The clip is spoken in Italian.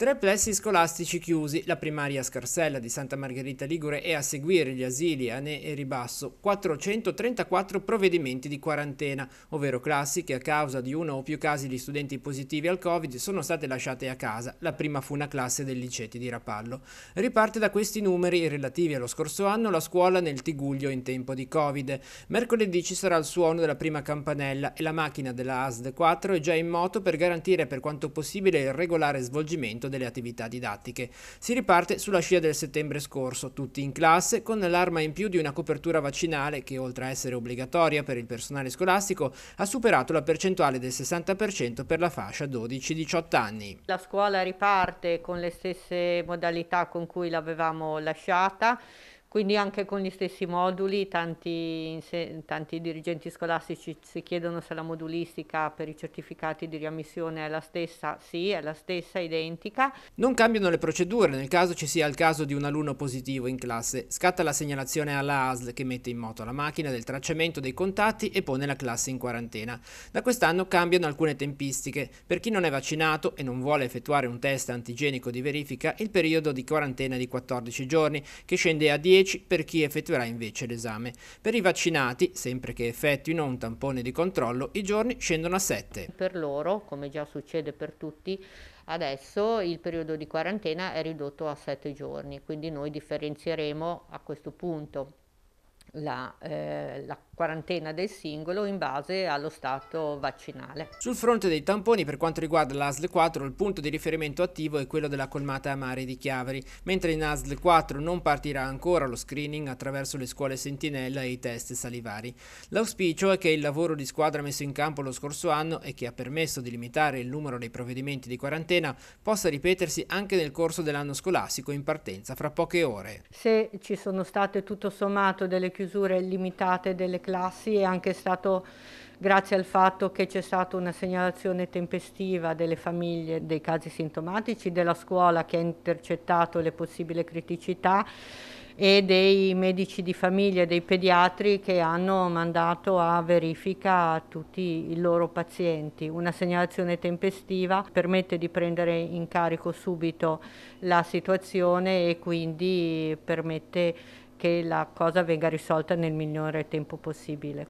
Tre plessi scolastici chiusi, la primaria Scarsella di Santa Margherita Ligure e a seguire gli asili Ane e Ribasso, 434 provvedimenti di quarantena, ovvero classi che a causa di uno o più casi di studenti positivi al Covid sono state lasciate a casa, la prima fu una classe del Liceti di Rapallo. Riparte da questi numeri relativi allo scorso anno la scuola nel Tiguglio in tempo di Covid. Mercoledì ci sarà il suono della prima campanella e la macchina della ASD 4 è già in moto per garantire per quanto possibile il regolare svolgimento delle attività didattiche. Si riparte sulla scia del settembre scorso, tutti in classe, con l'arma in più di una copertura vaccinale che, oltre a essere obbligatoria per il personale scolastico, ha superato la percentuale del 60% per la fascia 12-18 anni. La scuola riparte con le stesse modalità con cui l'avevamo lasciata. Quindi anche con gli stessi moduli, tanti, tanti, dirigenti scolastici si chiedono se la modulistica per i certificati di riammissione è la stessa. Sì, è la stessa, identica. Non cambiano le procedure nel caso ci sia il caso di un alunno positivo in classe. Scatta la segnalazione alla ASL che mette in moto la macchina del tracciamento dei contatti e pone la classe in quarantena. Da quest'anno cambiano alcune tempistiche. Per chi non è vaccinato e non vuole effettuare un test antigenico di verifica, il periodo di quarantena è di 14 giorni, che scende a 10 10 per chi effettuerà invece l'esame. Per i vaccinati, sempre che effettuino un tampone di controllo, i giorni scendono a 7. Per loro, come già succede per tutti, Adesso il periodo di quarantena è ridotto a 7 giorni, quindi noi differenzieremo a questo punto la, eh, la, quarantena del singolo in base allo stato vaccinale. Sul fronte dei tamponi, per quanto riguarda l'ASL 4, il punto di riferimento attivo è quello della colmata a mare di Chiavari, mentre in ASL 4 non partirà ancora lo screening attraverso le scuole sentinella e i test salivari. L'auspicio è che il lavoro di squadra messo in campo lo scorso anno e che ha permesso di limitare il numero dei provvedimenti di quarantena possa ripetersi anche nel corso dell'anno scolastico in partenza fra poche ore. Se ci sono state tutto sommato delle chiusure chiusure limitate delle classi è anche stato grazie al fatto che c'è stata una segnalazione tempestiva delle famiglie dei casi sintomatici, della scuola che ha intercettato le possibili criticità e dei medici di famiglia, dei pediatri che hanno mandato a verifica a tutti i loro pazienti. Una segnalazione tempestiva permette di prendere in carico subito la situazione e quindi permette che la cosa venga risolta nel migliore tempo possibile.